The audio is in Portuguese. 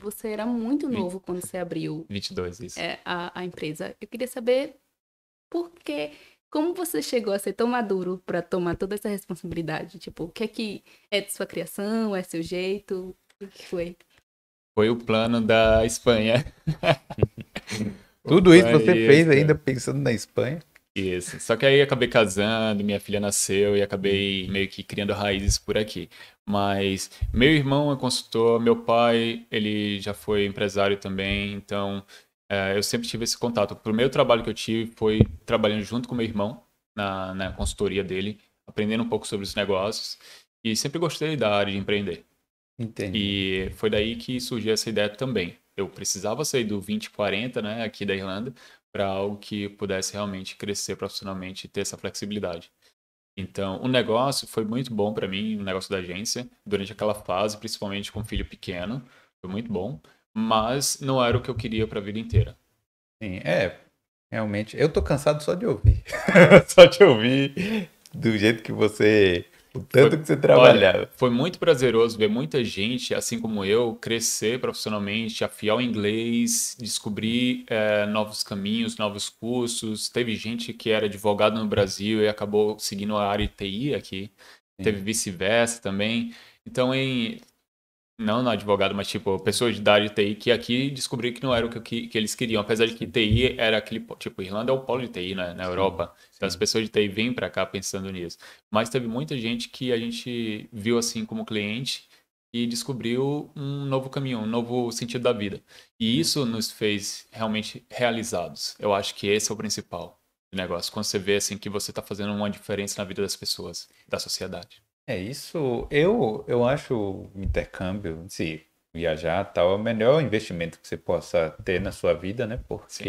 você era muito novo 20, quando você abriu 22, isso. É, a, a empresa. Eu queria saber por como você chegou a ser tão maduro para tomar toda essa responsabilidade? Tipo, o que é que é de sua criação, é seu jeito, o que foi? Foi o plano da Espanha. Tudo isso você fez ainda pensando na Espanha? Isso. Só que aí acabei casando, minha filha nasceu e acabei meio que criando raízes por aqui. Mas meu irmão é consultor, meu pai, ele já foi empresário também, então é, eu sempre tive esse contato. O primeiro trabalho que eu tive foi trabalhando junto com meu irmão na, na consultoria dele, aprendendo um pouco sobre os negócios e sempre gostei da área de empreender. Entendi. E foi daí que surgiu essa ideia também. Eu precisava sair do 2040, né, aqui da Irlanda, para algo que pudesse realmente crescer profissionalmente e ter essa flexibilidade. Então, o negócio foi muito bom para mim, o negócio da agência, durante aquela fase, principalmente com o filho pequeno, foi muito bom, mas não era o que eu queria para a vida inteira. Sim, é, realmente, eu tô cansado só de ouvir. só de ouvir do jeito que você o tanto foi, que você trabalha. Olha, foi muito prazeroso ver muita gente, assim como eu, crescer profissionalmente, afiar o inglês, descobrir é, novos caminhos, novos cursos. Teve gente que era advogado no Brasil e acabou seguindo a área de TI aqui. Sim. Teve vice-versa também. Então, em, não no advogado, mas tipo, pessoas de idade de TI que aqui descobriram que não era o que, que, que, eles queriam, apesar de que TI era aquele, tipo, Irlanda é o polo de TI né, na sim, Europa, sim. então as pessoas de TI vêm para cá pensando nisso. Mas teve muita gente que a gente viu assim como cliente e descobriu um novo caminho, um novo sentido da vida. E isso nos fez realmente realizados. Eu acho que esse é o principal negócio, quando você vê assim que você está fazendo uma diferença na vida das pessoas, da sociedade. É isso. Eu, eu acho o intercâmbio, se viajar tal, é o melhor investimento que você possa ter na sua vida, né? Porque Sim.